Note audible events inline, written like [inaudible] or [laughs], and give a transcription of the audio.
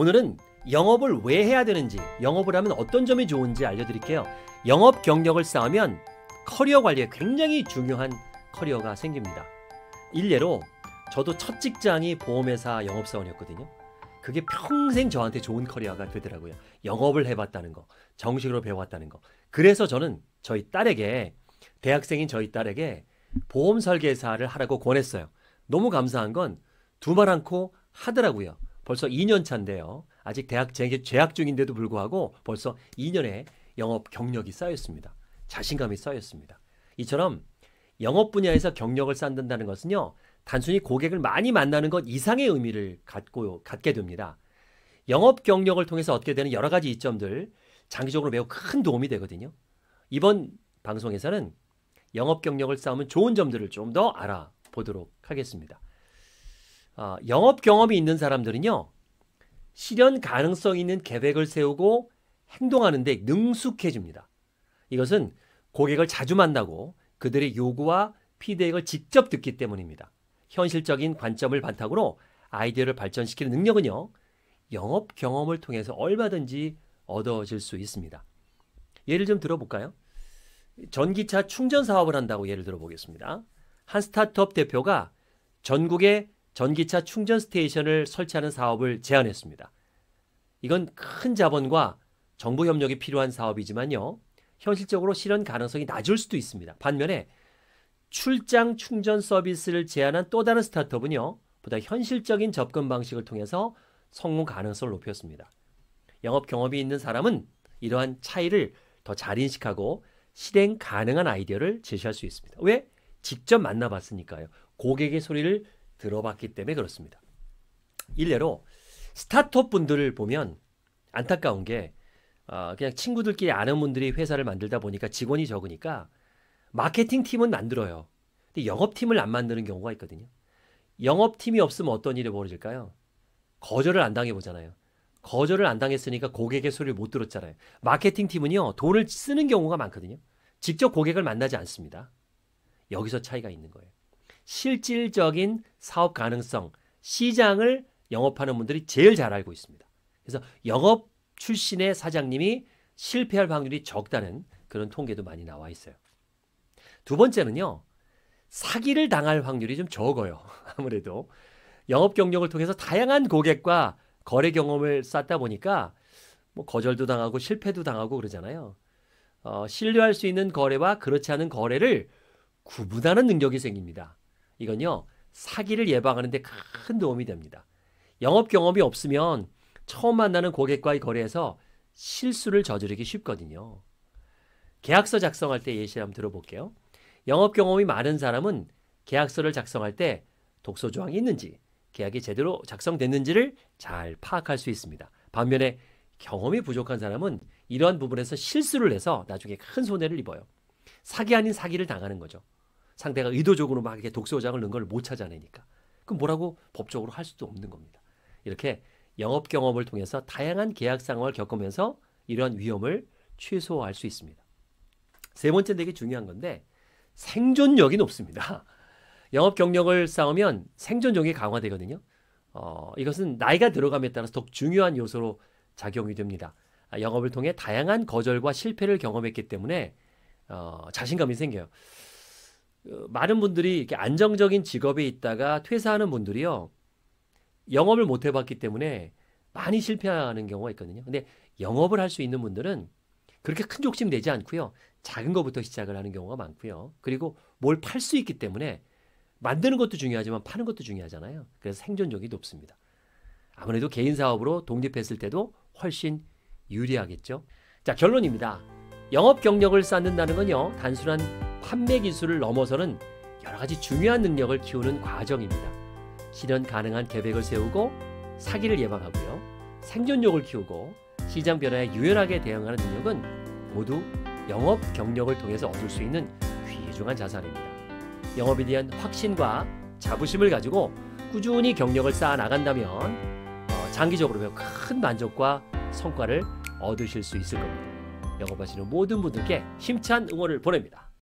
오늘은 영업을 왜 해야 되는지, 영업을 하면 어떤 점이 좋은지 알려드릴게요. 영업 경력을 쌓으면 커리어 관리에 굉장히 중요한 커리어가 생깁니다. 일례로 저도 첫 직장이 보험회사 영업사원이었거든요. 그게 평생 저한테 좋은 커리어가 되더라고요. 영업을 해봤다는 거, 정식으로 배워왔다는 거. 그래서 저는 저희 딸에게, 대학생인 저희 딸에게 보험 설계사를 하라고 권했어요. 너무 감사한 건두말 않고 하더라고요. 벌써 2년 차인데요. 아직 대학 재학 중인데도 불구하고 벌써 2년의 영업 경력이 쌓였습니다. 자신감이 쌓였습니다. 이처럼 영업 분야에서 경력을 쌓는다는 것은요. 단순히 고객을 많이 만나는 것 이상의 의미를 갖고 갖게 됩니다. 영업 경력을 통해서 얻게 되는 여러 가지 이점들 장기적으로 매우 큰 도움이 되거든요. 이번 방송에서는 영업 경력을 쌓으면 좋은 점들을 좀 더 알아보도록 하겠습니다. 어, 영업 경험이 있는 사람들은요. 실현 가능성 있는 계획을 세우고 행동하는데 능숙해집니다. 이것은 고객을 자주 만나고 그들의 요구와 피드백을 직접 듣기 때문입니다. 현실적인 관점을 바탕으로 아이디어를 발전시키는 능력은요. 영업 경험을 통해서 얼마든지 얻어질 수 있습니다. 예를 좀 들어볼까요? 전기차 충전 사업을 한다고 예를 들어보겠습니다. 한 스타트업 대표가 전국에 전기차 충전 스테이션을 설치하는 사업을 제안했습니다. 이건 큰 자본과 정부 협력이 필요한 사업이지만요. 현실적으로 실현 가능성이 낮을 수도 있습니다. 반면에 출장 충전 서비스를 제안한 또 다른 스타트업은요. 보다 현실적인 접근 방식을 통해서 성공 가능성을 높였습니다. 영업 경험이 있는 사람은 이러한 차이를 더 잘 인식하고 실행 가능한 아이디어를 제시할 수 있습니다. 왜? 직접 만나봤으니까요. 고객의 소리를 들어봤기 때문에 그렇습니다. 일례로 스타트업 분들을 보면 안타까운 게 어, 그냥 친구들끼리 아는 분들이 회사를 만들다 보니까 직원이 적으니까 마케팅 팀은 만들어요. 근데 영업팀을 안 만드는 경우가 있거든요. 영업팀이 없으면 어떤 일이 벌어질까요? 거절을 안 당해 보잖아요. 거절을 안 당했으니까 고객의 소리를 못 들었잖아요. 마케팅 팀은요, 돈을 쓰는 경우가 많거든요. 직접 고객을 만나지 않습니다. 여기서 차이가 있는 거예요. 실질적인 사업 가능성, 시장을 영업하는 분들이 제일 잘 알고 있습니다. 그래서 영업 출신의 사장님이 실패할 확률이 적다는 그런 통계도 많이 나와 있어요. 두 번째는요. 사기를 당할 확률이 좀 적어요. [laughs] 아무래도 영업 경력을 통해서 다양한 고객과 거래 경험을 쌓다 보니까 뭐 거절도 당하고 실패도 당하고 그러잖아요. 어, 신뢰할 수 있는 거래와 그렇지 않은 거래를 구분하는 능력이 생깁니다. 이건요 사기를 예방하는데 큰 도움이 됩니다. 영업 경험이 없으면 처음 만나는 고객과의 거래에서 실수를 저지르기 쉽거든요. 계약서 작성할 때 예시 한번 들어볼게요. 영업 경험이 많은 사람은 계약서를 작성할 때 독소 조항이 있는지 계약이 제대로 작성됐는지를 잘 파악할 수 있습니다. 반면에 경험이 부족한 사람은 이러한 부분에서 실수를 해서 나중에 큰 손해를 입어요. 사기 아닌 사기를 당하는 거죠. 상대가 의도적으로 막 이렇게 독소장을 넣은 걸못 찾아내니까. 그럼 뭐라고 법적으로 할 수도 없는 겁니다. 이렇게 영업 경험을 통해서 다양한 계약 상황을 겪으면서 이러한 위험을 최소화할 수 있습니다. 세 번째 되게 중요한 건데 생존력이 높습니다. [laughs] 영업 경력을 쌓으면 생존력이 강화되거든요. 어, 이것은 나이가 들어감에 따라서 더욱 중요한 요소로 작용이 됩니다. 아, 영업을 통해 다양한 거절과 실패를 경험했기 때문에 어, 자신감이 생겨요. 어, 많은 분들이 이렇게 안정적인 직업에 있다가 퇴사하는 분들이요. 영업을 못 해봤기 때문에 많이 실패하는 경우가 있거든요. 근데 영업을 할 수 있는 분들은 그렇게 큰 욕심 내지 않고요. 작은 것부터 시작을 하는 경우가 많고요. 그리고 뭘 팔 수 있기 때문에 만드는 것도 중요하지만 파는 것도 중요하잖아요. 그래서 생존력이 높습니다. 아무래도 개인 사업으로 독립했을 때도 훨씬 유리하겠죠. 자, 결론입니다. 영업 경력을 쌓는다는 건요, 단순한 판매 기술을 넘어서는 여러 가지 중요한 능력을 키우는 과정입니다. 실현 가능한 계획을 세우고 사기를 예방하고요, 생존력을 키우고 시장 변화에 유연하게 대응하는 능력은 모두 영업 경력을 통해서 얻을 수 있는 귀중한 자산입니다. 영업에 대한 확신과 자부심을 가지고 꾸준히 경력을 쌓아 나간다면 어, 장기적으로 큰 만족과 성과를 얻으실 수 있을 겁니다. 영업하시는 모든 분들께 힘찬 응원을 보냅니다.